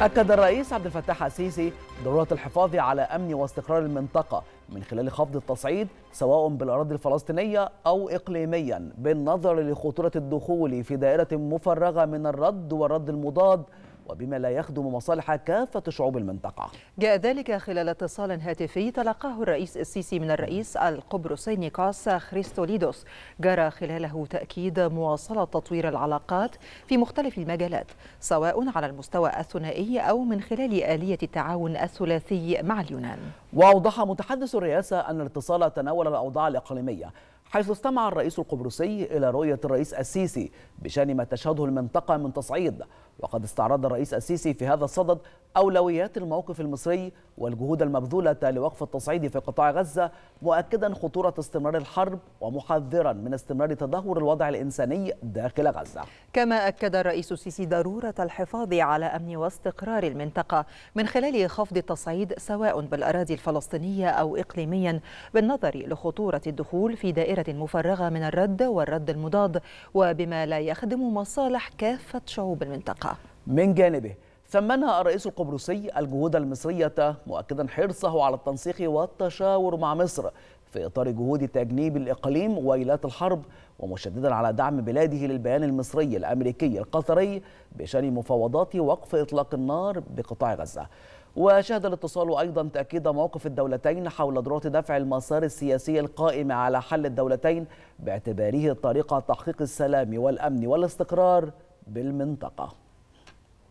أكد الرئيس عبد الفتاح السيسي ضرورة الحفاظ على أمن واستقرار المنطقة من خلال خفض التصعيد سواء بالأراضي الفلسطينية أو إقليميا بالنظر لخطورة الدخول في دائرة مفرغة من الرد والرد المضاد وبما لا يخدم مصالح كافة شعوب المنطقة جاء ذلك خلال اتصال هاتفي تلقاه الرئيس السيسي من الرئيس القبرصي نيكاس خريستوليدوس جرى خلاله تأكيد مواصلة تطوير العلاقات في مختلف المجالات سواء على المستوى الثنائي أو من خلال آلية التعاون الثلاثي مع اليونان وأوضح متحدث الرئاسة أن الاتصال تناول الأوضاع الإقليمية حيث استمع الرئيس القبرصي إلى رؤية الرئيس السيسي بشأن ما تشهده المنطقة من تصعيد وقد استعرض الرئيس السيسي في هذا الصدد أولويات الموقف المصري والجهود المبذولة لوقف التصعيد في قطاع غزة مؤكدا خطورة استمرار الحرب ومحذرا من استمرار تدهور الوضع الإنساني داخل غزة كما أكد الرئيس السيسي ضرورة الحفاظ على أمن واستقرار المنطقة من خلال خفض التصعيد سواء بالأراضي الفلسطينية أو إقليميا بالنظر لخطورة الدخول في دائرة مفرغة من الرد والرد المضاد وبما لا يخدم مصالح كافة شعوب المنطقة من جانبه ثمنها الرئيس القبرصي الجهود المصرية مؤكدا حرصه على التنسيق والتشاور مع مصر في إطار جهود تجنيب الإقليم ويلات الحرب ومشددا على دعم بلاده للبيان المصري الأمريكي القطري بشأن مفاوضات وقف إطلاق النار بقطاع غزة وشهد الاتصال أيضا تأكيد موقف الدولتين حول ضرورة دفع المسار السياسي القائم على حل الدولتين باعتباره طريقة تحقيق السلام والأمن والاستقرار بالمنطقة